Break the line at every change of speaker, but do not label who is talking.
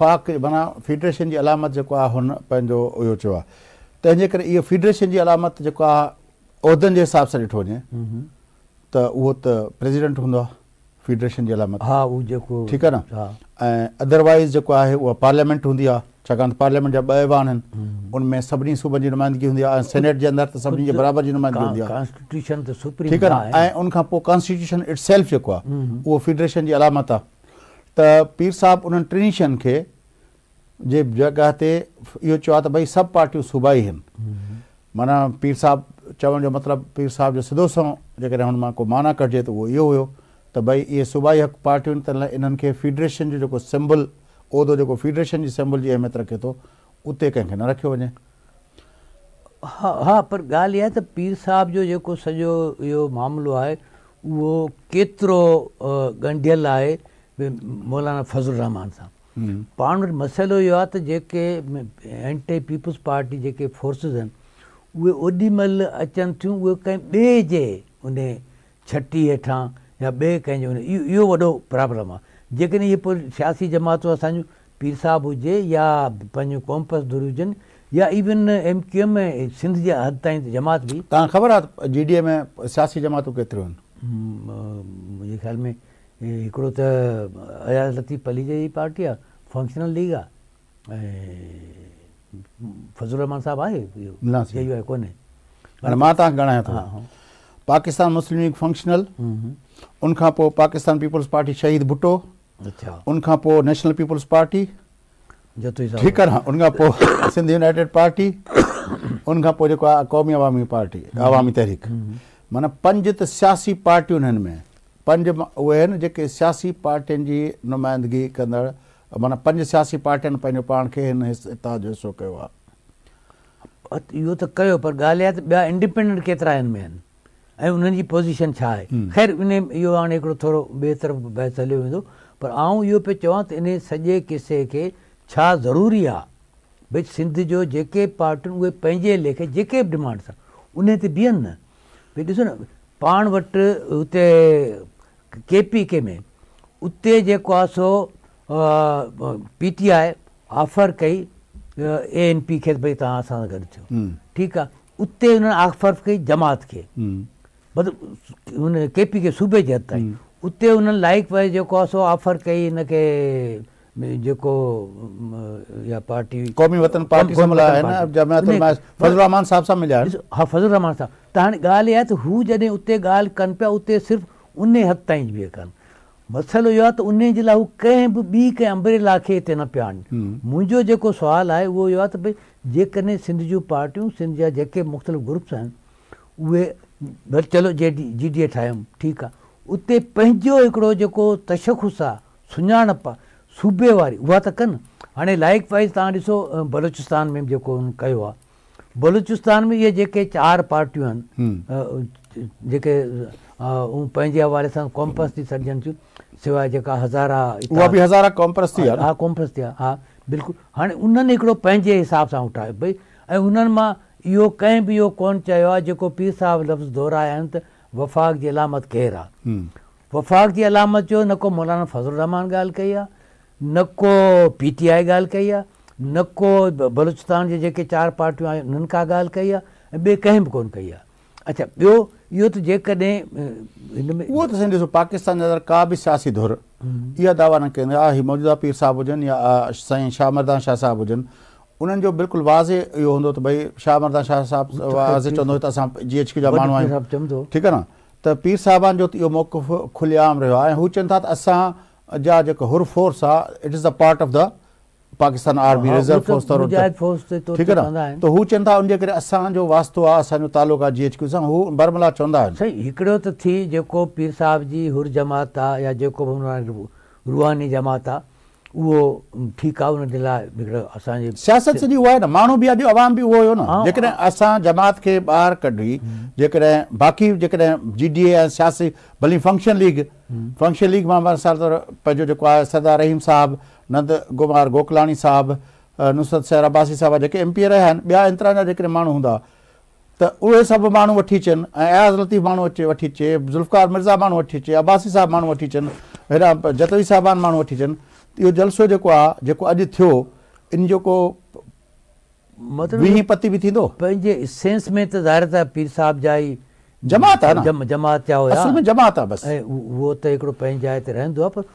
माना फेडरेशन जी अलामत जेको आहे हुन पंहिंजो इहो चयो आहे तंहिंजे करे इहो फेडरेशन जी अलामत जेको आहे ॾिठो वञे त उहो त प्रेसिडेंट हूंदो आहे ऐं अदरवाइज़ जेको आहे उहा पार्लियामेंट हूंदी आहे छाकाणि त पार्लियामेंट जा ॿ उन में सभिनी जी नुमाइंदगी हूंदी आहे त पीर साहब उन्हनि टिनी शयुनि खे जे जॻह ते इहो चयो आहे त भई सभु पार्टियूं सूबाई आहिनि माना पीर साहब चवण जो मतिलबु पीर साहब जो सिधो सो जेकॾहिं हुन मां को माना कजे त उहो इहो हुयो त भई इहे सूबाई हक़ पार्टियूं आहिनि त लाइ इन्हनि खे फेडरेशन जो जेको सिंबल उहिदो जेको फेडरेशन जी सिंबल जी अहमियत रखे थो उते कंहिंखे न रखियो वञे हा हा पर ॻाल्हि इहा त पीर साहब जो जेको सॼो इहो मामिलो आहे उहो
केतिरो ॻंढियल आहे मौलाना फज़ल रहमान सां पाण वटि मसइलो इहो आहे त JK anti people's party JK forces आहिनि उहे ओॾी महिल अचनि थियूं उहे कंहिं ॿिए जे उन छटी हेठां या ॿिए कंहिंजो इहो इहो वॾो प्रॉब्लम आहे जेकॾहिं इहे सियासी जमातूं असांजूं पीर साहब हुजे या पंहिंजो कोम्पस दुरियूं हुजनि या इवन एम केम सिंध जे हद ताईं जमात बि तव्हांखे ख़बर
आहे डी ए में सियासी जमातूं केतिरियूं आहिनि
मुंहिंजे ख़्याल में हिकिड़ो त अयाज जी पार्टी आहे फंक्शनल लीग आहे आहे आहे ऐं रहमान इहो
कोन्हे हाणे मां तव्हांखे ॻाणायां थो पाकिस्तान मुस्लिम लीग फंक्शनल उन खां पोइ पाकिस्तान पीपुल्स पार्टी शहीद भुटो खां पोइ नेशनल पीपुल्स पार्टी
ठीकु आहे
उन खां पोइ सिंध यूनाइटेड पार्टी उन खां पोइ जेको आहे क़ौमी अवामी पार्टी अवामी तहरीक माना पंज त सियासी पार्टियूं आहिनि हिन में पंज उहे आहिनि जेके सियासी पार्टियुनि जी नुमाइंदगी कंदड़ माना पंज सियासी पार्टियुनि पंहिंजो पाण खे हिन हिसो हितां जो हिसो कयो आहे इहो त कयो
पर ॻाल्हि आहे त ॿिया इंडिपेंडेंट केतिरा में आहिनि ऐं उन्हनि जी पोज़ीशन छा आहे ख़ैर इन इहो हाणे हिकिड़ो थोरो ॿिए तरफ़ बहस हलियो वेंदो पर आउं इहो पियो चवां त इन सॼे किसे खे छा ज़रूरी आहे भई सिंध जो जेके पार्टियूं उहे पंहिंजे लेखे जेके बि डिमांड्स उन ते बीहनि न भई ॾिसो न पाण वटि हुते के पी के में उते जेको आहे सो पी टी आई ऑफर कई ए एन पी खे भई तव्हां असां सां गॾु थियो ठीकु आहे उते हुननि ऑफर कई जमात खे मतिलबु हुन के पी सूबे जे हथ ताईं उते हुननि लाइक़ जेको आहे सो ऑफर कई हिन खे जेको
पार्टी पार्टी क़ौमी वतन हा फज़ल रहमान साहिबु
त हाणे ॻाल्हि इहा त हू जॾहिं उते ॻाल्हि कनि पिया उते सिर्फ़ु उन हद ताईं बि कनि मसालो इहो आहे त उन जे लाइ हू कंहिं बि ॿी कंहिं अंब्रेला खे हिते न पिया आणे मुंहिंजो जेको सुवालु आहे उहो इहो आहे त भई सिंध जूं पार्टियूं सिंध जा जेके मुख़्तलिफ़ ग्रुप्स आहिनि उहे चलो जे जी डी ए ठाहियु ठीकु आहे उते पंहिंजो हिकिड़ो जेको तशख़ुस आहे सुञाणप आहे सूबे वारी उहा त कनि हाणे लाइक वाइज़ तव्हां ॾिसो बलोचिस्तान में जेको कयो आहे बलोचिस्तान में इहे जेके चारि पार्टियूं जेके उहे हवाले सां कॉम्प्रेस थी सघजनि थियूं सवाइ जेका हज़ारा हज़ारा
बि कॉम्प्रेस थी विया हा कॉम्प्रेस थी विया
हा बिल्कुलु हाणे उन्हनि हिकिड़ो पंहिंजे हिसाब सां उठायो भई ऐं उन्हनि मां इहो कंहिं बि इहो कोन चयो आहे जेको पीर साहिबु लफ़्ज़ दोहिराया आहिनि त वफ़ाक़ जी अलामत केरु आहे वफ़ाक़ जी अलामत जो न को मौलाना फज़ल रहमान ॻाल्हि कई आहे न को पी टी आई ॻाल्हि कई आहे न को बलूचिस्तान जी जेके चारि पार्टियूं आहिनि उन्हनि खां ॻाल्हि कई आहे
ऐं ॿिए कंहिं बि कोन कई आहे अच्छा ॿियो इहो त जेकॾहिं हिन में उहो त साईं ॾिसो पाकिस्तान जे अंदरि का बि सियासी धुर इहा दावा न कंदी आहे हीअ मौजूदा पीर साहिबु हुजनि या साईं शाह मरदान शाह साहिबु हुजनि उन्हनि जो बिल्कुलु वाज़े इहो हूंदो त भई शाह मरदान शाह साहिबु वाज़े चवंदो त असां जी एच के जा माण्हू
आहियूं
ठीकु आहे न त पीर साहिबान जो त इहो मौक़ो खुलियाम रहियो आहे ऐं हू चवनि था त असां जा जेको हुर फोर्स आहे it is a part of the हू चवंदा हुनजे करे असांजो वास्तो आहे असांजो तालुक आहे जी बरमला चवंदा आहिनि साईं हिकिड़ो त थी जेको पीर साहिब जी
हुर जमात आहे या जेको बि रूहानी जमात आहे उहो ठीकु आहे उनजे लाइ सियासत
उहा आहे न माण्हू बि अॼु आवाम बि उहो हुयो न जेकॾहिं असां जमात खे ॿाहिरि कढी जेकॾहिं बाक़ी जेकॾहिं जी डी ए ऐं सियासी भली फंक्शन लीग फंक्शन लीग मां तौरु पंहिंजो जेको आहे सरदार रहीम साहिबु नंद कुमार गोकलाणी साहिबु नुसरत अब्बासी साहिब जेके एम पी ए रहिया आहिनि ॿिया इंतराजा जेके माण्हू हूंदा त उहे सभु माण्हू वठी अचनि ऐं माण्हू अचे वठी अचे ज़ुल्फकार मिर्ज़ा माण्हू वठी अचे अब्बासी माण्हू वठी अचनि हेॾा जतवी साहिबान इहो जलसो जेको आहे जेको अॼु थियो इन जो को
बि
थींदो पंहिंजे सेंस
में त ज़ाहिर त पीर साहिब जा ई जमात जमात जा हुया उहो त हिकिड़ो पंहिंजी जाइ ते रहंदो आहे पर